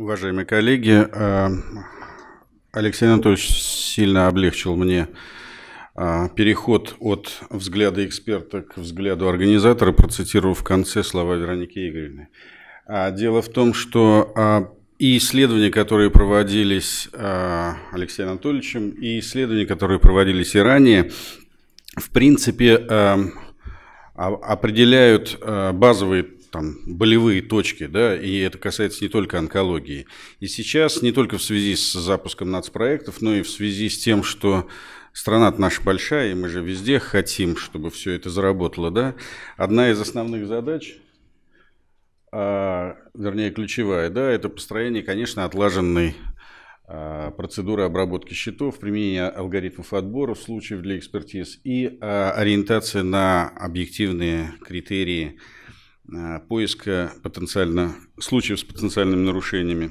Уважаемые коллеги, э, Алексей Анатольевич сильно облегчил мне э, переход от взгляда эксперта к взгляду организатора, процитирую в конце слова Вероники Игоревны. А, дело в том, что а, и исследования, которые проводились э, Алексеем Анатольевичем, и исследования, которые проводились и ранее, в принципе, определяют базовые там болевые точки, да, и это касается не только онкологии. И сейчас не только в связи с запуском нацпроектов, но и в связи с тем, что страна наша большая, и мы же везде хотим, чтобы все это заработало, да, одна из основных задач а, вернее, ключевая, да, это построение, конечно, отлаженной а, процедуры обработки счетов, применение алгоритмов отбора случаев для экспертиз и а, ориентация на объективные критерии Э, поиска потенциально, случаев с потенциальными нарушениями.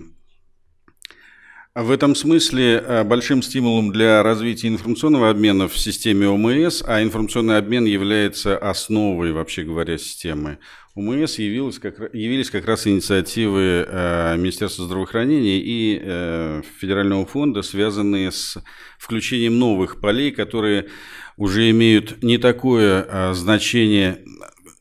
В этом смысле э, большим стимулом для развития информационного обмена в системе ОМС, а информационный обмен является основой, вообще говоря, системы ОМС, явилась как, явились как раз инициативы э, Министерства здравоохранения и Федерального фонда, связанные с включением новых полей, которые уже имеют не такое значение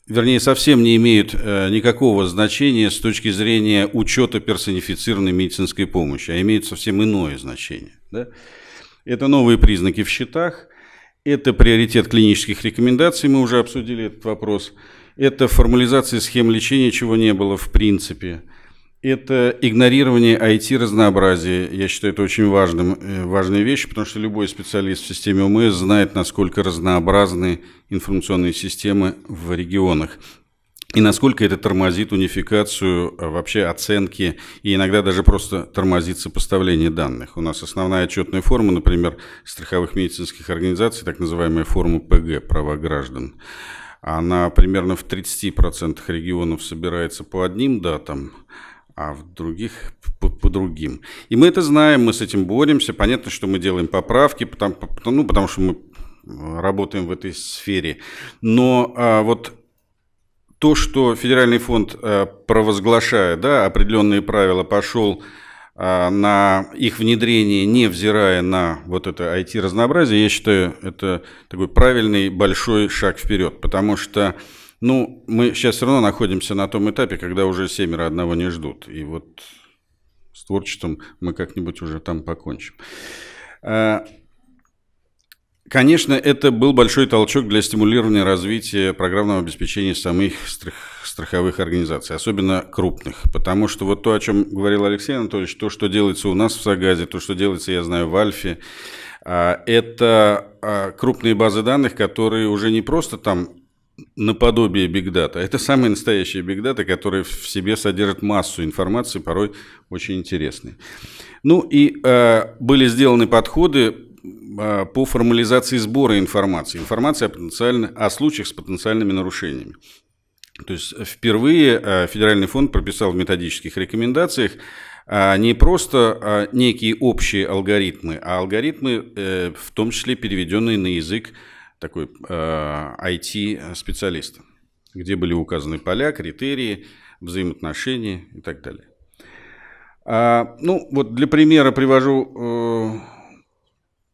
вернее, совсем не имеют э, никакого значения с точки зрения учета персонифицированной медицинской помощи, а имеют совсем иное значение. Да? Это новые признаки в счетах, это приоритет клинических рекомендаций, мы уже обсудили этот вопрос, это формализация схем лечения, чего не было в принципе – это игнорирование IT-разнообразия. Я считаю это очень важным, э, важной вещью, потому что любой специалист в системе ОМС знает, насколько разнообразны информационные системы в регионах. И насколько это тормозит унификацию э, вообще оценки и иногда даже просто тормозит сопоставление данных. У нас основная отчетная форма, например, страховых медицинских организаций, так называемая форма ПГ, права граждан она примерно в 30% регионов собирается по одним датам, а в других по, по другим. И мы это знаем, мы с этим боремся. Понятно, что мы делаем поправки, потому, ну, потому что мы э, работаем в этой сфере. Но а, вот то, что Федеральный фонд а, провозглашает, да, определенные правила пошел а, на их внедрение, невзирая на вот это IT-разнообразие, я считаю, это такой правильный большой шаг вперед, потому что ну, мы сейчас все равно находимся на том этапе, когда уже семеро одного не ждут. И вот с творчеством мы как-нибудь уже там покончим. А, конечно, это был большой толчок для стимулирования развития программного обеспечения самих страх страховых организаций, особенно крупных. Потому что вот то, о чем говорил Алексей Анатольевич, то, что делается у нас в Сагазе, то, что делается, я знаю, в Альфе, а, это а, крупные базы данных, которые уже не просто там наподобие бигдата. Это самые настоящие бигдата, которые в себе содержат массу информации, порой очень интересной. Ну и э, были сделаны подходы э, по формализации сбора информации. Информация о, потенциально, о случаях с потенциальными нарушениями. То есть впервые э, Федеральный фонд прописал в методических рекомендациях э, не просто э, некие общие алгоритмы, а алгоритмы, э, в том числе переведенные на язык такой э, IT-специалист, э, где были указаны поля, критерии, взаимоотношения и так далее. А, ну, вот для примера привожу э,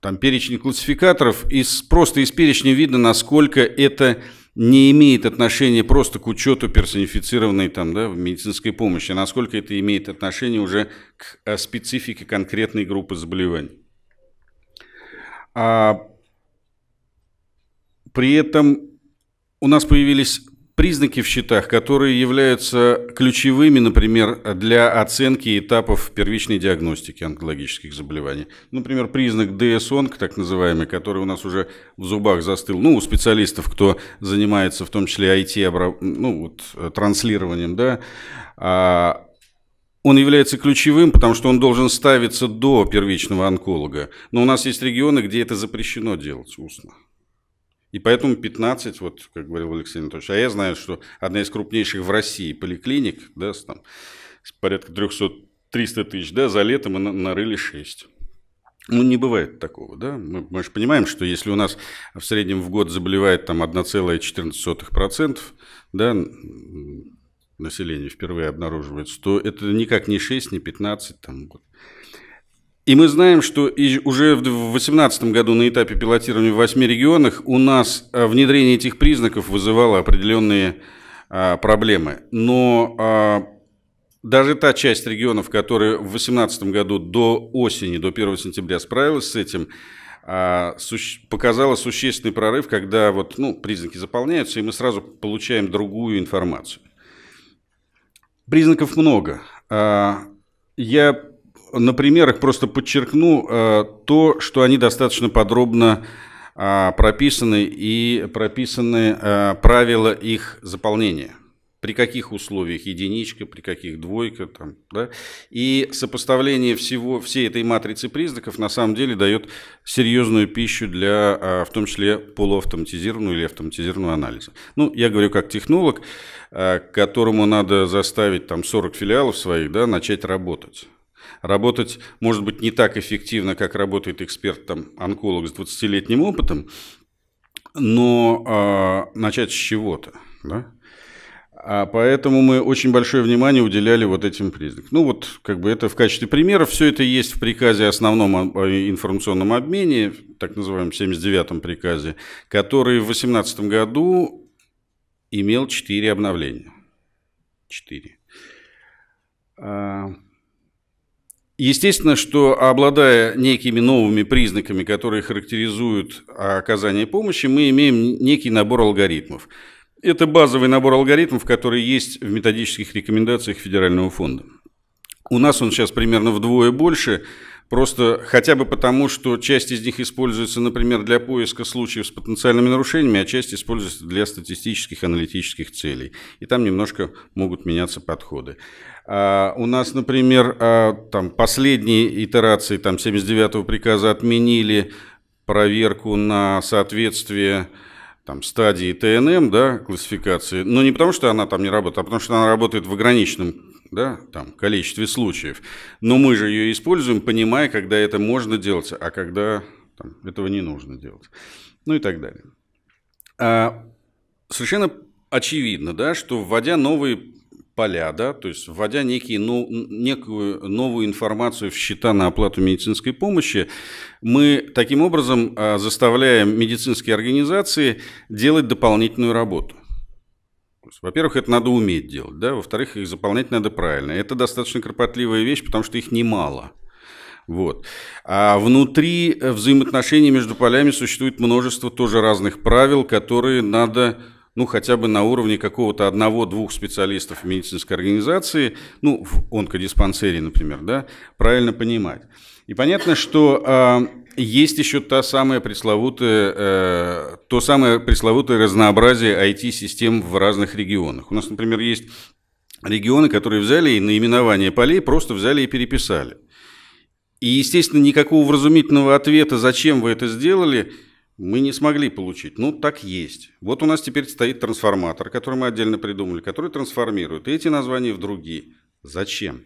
там перечень классификаторов. Из, просто из перечня видно, насколько это не имеет отношения просто к учету персонифицированной там, да, в медицинской помощи, а насколько это имеет отношение уже к э, специфике конкретной группы заболеваний. А, при этом у нас появились признаки в счетах, которые являются ключевыми, например, для оценки этапов первичной диагностики онкологических заболеваний. Например, признак ДСОНК, так называемый, который у нас уже в зубах застыл. Ну, у специалистов, кто занимается в том числе IT, ну, вот, транслированием, да, а, он является ключевым, потому что он должен ставиться до первичного онколога. Но у нас есть регионы, где это запрещено делать устно. И поэтому 15, вот как говорил Алексей Анатольевич, а я знаю, что одна из крупнейших в России поликлиник, да, с там, порядка 300 тысяч, да, за лето мы нарыли 6. Ну, не бывает такого, да? Мы, мы же понимаем, что если у нас в среднем в год заболевает там 1,14%, да, население впервые обнаруживается, то это никак не 6, не 15, там, и мы знаем, что уже в 2018 году на этапе пилотирования в восьми регионах у нас э, внедрение этих признаков вызывало определенные а, проблемы. Но а, даже та часть регионов, которая в 2018 году до осени, до 1 сентября справилась с этим, а, суще показала существенный прорыв, когда вот, ну, признаки заполняются, и мы сразу получаем другую информацию. Признаков много. А, я на примерах просто подчеркну э, то, что они достаточно подробно а, прописаны и прописаны э, правила их заполнения. При каких условиях единичка, при каких двойка. Там, да? И сопоставление всего, всей этой матрицы признаков на самом деле дает серьезную пищу для, а, в том числе, полуавтоматизированного или автоматизированного анализа. Ну, я говорю как технолог, э, которому надо заставить там 40 филиалов своих да, начать работать. Работать, может быть, не так эффективно, как работает эксперт, там, онколог с 20-летним опытом, но э, начать с чего-то, да? А поэтому мы очень большое внимание уделяли вот этим признакам. Ну вот, как бы это в качестве примера. Все это есть в приказе основном информационном обмене, так называемом 79-м приказе, который в 2018 году имел 4 обновления. 4. Естественно, что обладая некими новыми признаками, которые характеризуют а, оказание помощи, мы имеем некий набор алгоритмов. Это базовый набор алгоритмов, который есть в методических рекомендациях Федерального фонда. У нас он сейчас примерно вдвое больше – Просто хотя бы потому, что часть из них используется, например, для поиска случаев с потенциальными нарушениями, а часть используется для статистических, аналитических целей. И там немножко могут меняться подходы. А, у нас, например, а, там последние итерации там 79-го приказа отменили проверку на соответствие там, стадии ТНМ, да, классификации, но не потому, что она там не работает, а потому, что она работает в ограниченном да, там, количестве случаев. Но мы же ее используем, понимая, когда это можно делать, а когда там, этого не нужно делать. Ну и так далее. А, совершенно очевидно, да, что вводя новые поля, да, то есть вводя некие, ну, некую новую информацию в счета на оплату медицинской помощи, мы таким образом а, заставляем медицинские организации делать дополнительную работу. Во-первых, это надо уметь делать, да, во-вторых, их заполнять надо правильно. Это достаточно кропотливая вещь, потому что их немало. Вот. А внутри взаимоотношений между полями существует множество тоже разных правил, которые надо ну, хотя бы на уровне какого-то одного-двух специалистов медицинской организации, ну, в онкодиспансерии, например, да, правильно понимать. И понятно, что э, есть еще та самая пресловутая, э, то самое пресловутое разнообразие IT-систем в разных регионах. У нас, например, есть регионы, которые взяли и наименование полей просто взяли и переписали. И, естественно, никакого вразумительного ответа, зачем вы это сделали – мы не смогли получить. Ну, так есть. Вот у нас теперь стоит трансформатор, который мы отдельно придумали, который трансформирует эти названия в другие. Зачем?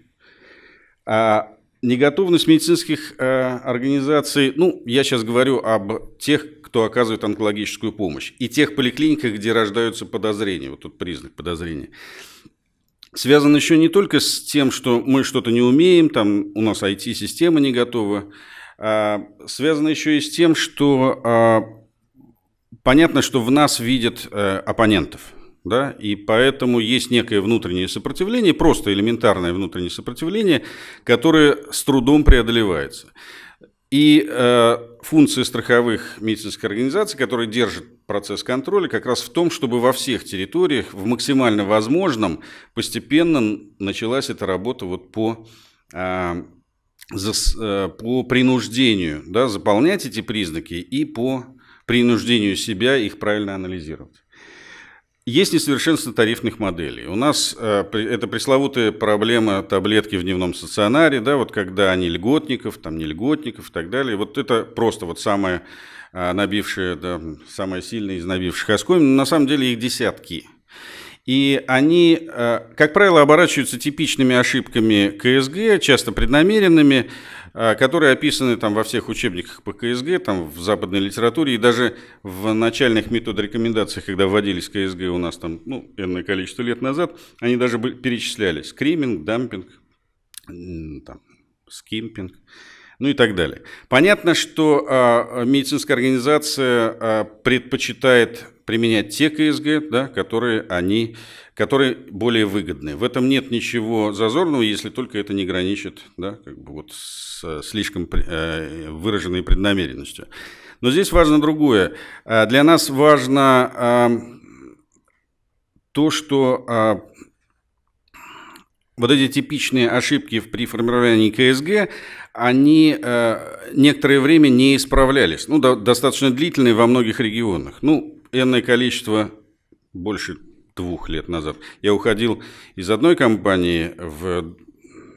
А неготовность медицинских э, организаций, ну, я сейчас говорю об тех, кто оказывает онкологическую помощь, и тех поликлиниках, где рождаются подозрения, вот тут признак подозрения, связан еще не только с тем, что мы что-то не умеем, там у нас IT-система не готова, Э, связано еще и с тем, что э, понятно, что в нас видят э, оппонентов. Да? И поэтому есть некое внутреннее сопротивление, просто элементарное внутреннее сопротивление, которое с трудом преодолевается. И э, функция страховых медицинских организаций, которые держат процесс контроля, как раз в том, чтобы во всех территориях, в максимально возможном, постепенно началась эта работа вот по за, э, по принуждению да, заполнять эти признаки и по принуждению себя их правильно анализировать. Есть несовершенство тарифных моделей. У нас э, это пресловутая проблема таблетки в дневном стационаре, да, вот когда они льготников, там не льготников и так далее. Вот это просто вот самое э, набившее, да, самое сильное из набивших оскомин. На самом деле их десятки. И они, э, как правило, оборачиваются типичными ошибками КСГ, часто преднамеренными, э, которые описаны там во всех учебниках по КСГ, там в западной литературе и даже в начальных метод-рекомендациях, когда вводились КСГ у нас там, ну, энное количество лет назад, они даже перечислялись. Скриминг, дампинг, там, скимпинг ну и так далее. Понятно, что а, медицинская организация а, предпочитает применять те КСГ, да, которые, они, которые более выгодны. В этом нет ничего зазорного, если только это не граничит да, как бы вот с а, слишком э, выраженной преднамеренностью. Но здесь важно другое. А, для нас важно э, то, что э, вот эти типичные ошибки при формировании КСГ, они э, некоторое время не исправлялись. Ну, до, достаточно длительные во многих регионах. Ну, энное количество, больше двух лет назад. Я уходил из одной компании в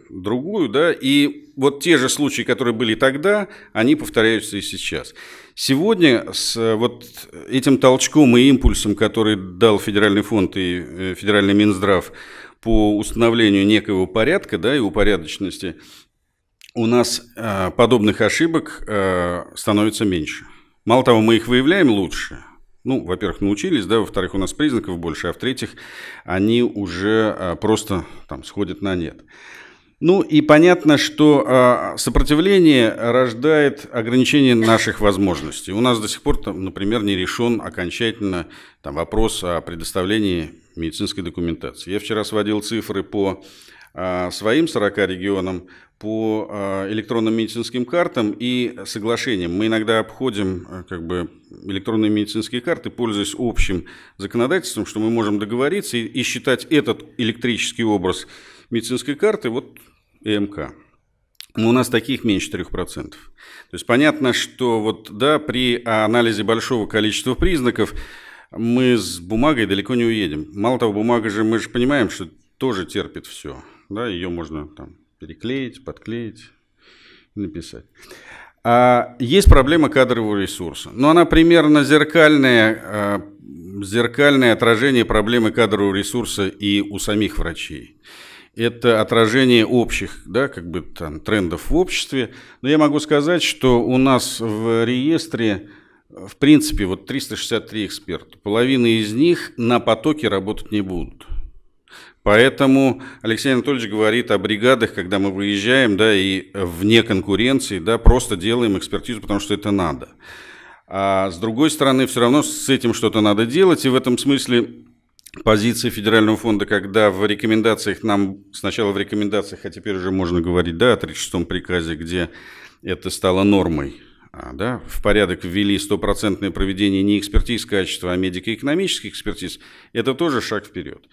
другую, да, и вот те же случаи, которые были тогда, они повторяются и сейчас. Сегодня с э, вот этим толчком и импульсом, который дал Федеральный фонд и э, Федеральный Минздрав по установлению некого порядка да, и упорядоченности у нас э, подобных ошибок э, становится меньше. Мало того, мы их выявляем лучше. Ну, во-первых, научились, да, во-вторых, у нас признаков больше, а в-третьих, они уже э, просто там сходят на нет. Ну и понятно, что э, сопротивление рождает ограничение наших возможностей. У нас до сих пор, там, например, не решен окончательно там, вопрос о предоставлении медицинской документации. Я вчера сводил цифры по а, своим 40 регионам по а, электронным медицинским картам и соглашениям. Мы иногда обходим а, как бы, электронные медицинские карты, пользуясь общим законодательством, что мы можем договориться и, и считать этот электрический образ медицинской карты вот ЭМК. Но у нас таких меньше 3%. То есть понятно, что вот, да, при анализе большого количества признаков мы с бумагой далеко не уедем. Мало того, бумага же, мы же понимаем, что тоже терпит все да, ее можно там переклеить, подклеить, написать. А есть проблема кадрового ресурса, но ну, она примерно зеркальное а, зеркальное отражение проблемы кадрового ресурса и у самих врачей. Это отражение общих, да, как бы там трендов в обществе. Но я могу сказать, что у нас в реестре в принципе, вот 363 эксперта, половина из них на потоке работать не будут. Поэтому Алексей Анатольевич говорит о бригадах, когда мы выезжаем, да, и вне конкуренции, да, просто делаем экспертизу, потому что это надо. А с другой стороны, все равно с этим что-то надо делать, и в этом смысле позиция Федерального фонда, когда в рекомендациях нам, сначала в рекомендациях, а теперь уже можно говорить, да, о 36-м приказе, где это стало нормой, а, да, в порядок ввели стопроцентное проведение не экспертиз качества, а медико-экономических экспертиз, это тоже шаг вперед.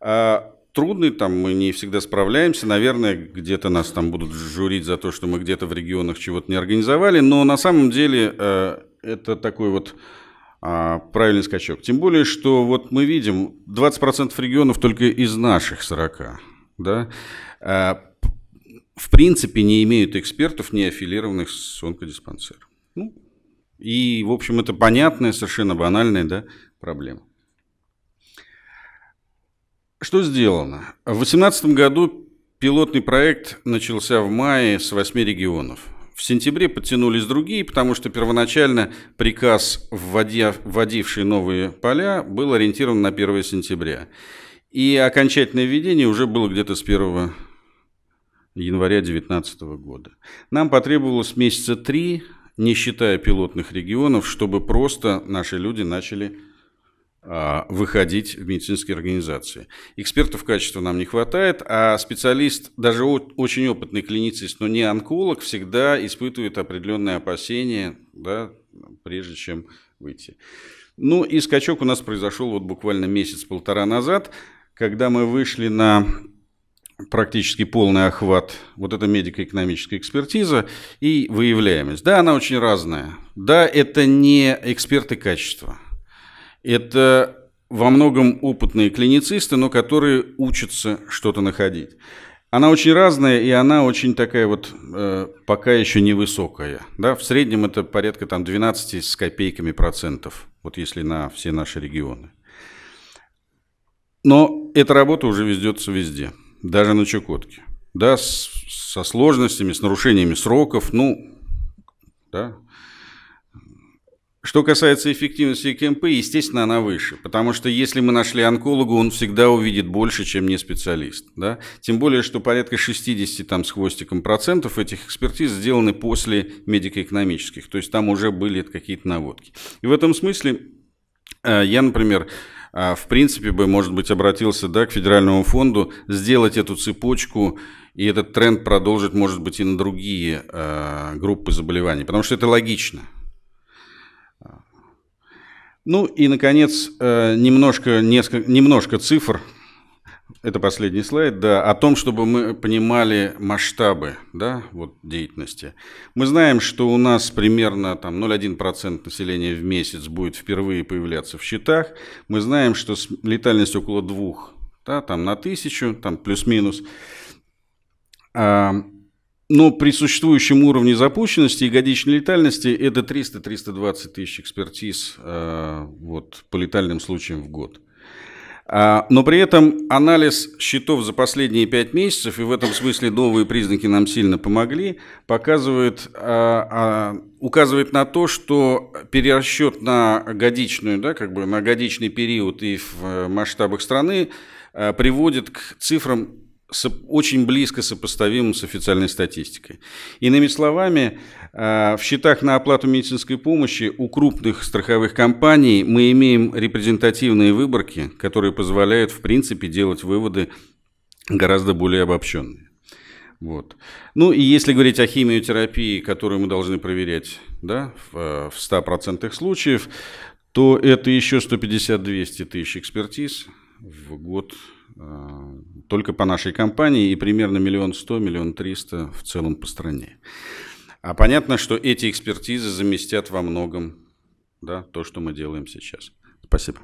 А, трудный, там мы не всегда справляемся, наверное, где-то нас там будут журить за то, что мы где-то в регионах чего-то не организовали, но на самом деле э, это такой вот а, правильный скачок. Тем более, что вот мы видим 20% регионов только из наших 40, да, в принципе не имеют экспертов, не аффилированных с онкодиспансером. Ну, и, в общем, это понятная, совершенно банальная да, проблема. Что сделано? В 2018 году пилотный проект начался в мае с 8 регионов. В сентябре подтянулись другие, потому что первоначально приказ, вводивший новые поля, был ориентирован на 1 сентября. И окончательное введение уже было где-то с 1 января 2019 года. Нам потребовалось месяца три, не считая пилотных регионов, чтобы просто наши люди начали а, выходить в медицинские организации. Экспертов качества нам не хватает, а специалист, даже очень опытный клиницист, но не онколог, всегда испытывает определенные опасения, да, прежде чем выйти. Ну и скачок у нас произошел вот буквально месяц-полтора назад, когда мы вышли на практически полный охват, вот эта медико-экономическая экспертиза и выявляемость. Да, она очень разная. Да, это не эксперты качества. Это во многом опытные клиницисты, но которые учатся что-то находить. Она очень разная, и она очень такая вот э, пока еще невысокая. Да? В среднем это порядка там 12 с копейками процентов, вот если на все наши регионы. Но эта работа уже вездется везде даже на Чукотке. Да, с, со сложностями, с нарушениями сроков, ну, да. Что касается эффективности КМП, естественно, она выше, потому что если мы нашли онколога, он всегда увидит больше, чем не специалист. Да? Тем более, что порядка 60 там, с хвостиком процентов этих экспертиз сделаны после медико-экономических, то есть там уже были какие-то наводки. И в этом смысле э, я, например, а, в принципе, бы, может быть, обратился да, к федеральному фонду, сделать эту цепочку и этот тренд продолжить, может быть, и на другие э, группы заболеваний, потому что это логично. А. Ну и, наконец, э, немножко, несколько, немножко цифр – это последний слайд, да, о том, чтобы мы понимали масштабы, да, вот деятельности. Мы знаем, что у нас примерно там 0,1% населения в месяц будет впервые появляться в счетах. Мы знаем, что летальность около двух, да, там на тысячу, там плюс-минус. А, но при существующем уровне запущенности и годичной летальности это 300-320 тысяч экспертиз а, вот, по летальным случаям в год. А, но при этом анализ счетов за последние пять месяцев, и в этом смысле новые признаки нам сильно помогли, показывает, а, а, указывает на то, что перерасчет на годичную, да, как бы на годичный период и в э, масштабах страны э, приводит к цифрам очень близко сопоставимым с официальной статистикой. Иными словами, э, в счетах на оплату медицинской помощи у крупных страховых компаний мы имеем репрезентативные выборки, которые позволяют, в принципе, делать выводы гораздо более обобщенные. Вот. Ну и если говорить о химиотерапии, которую мы должны проверять да, в 100% э, случаев, то это еще 150-200 тысяч экспертиз – в год э, только по нашей компании и примерно миллион сто, миллион триста в целом по стране. А понятно, что эти экспертизы заместят во многом да, то, что мы делаем сейчас. Спасибо.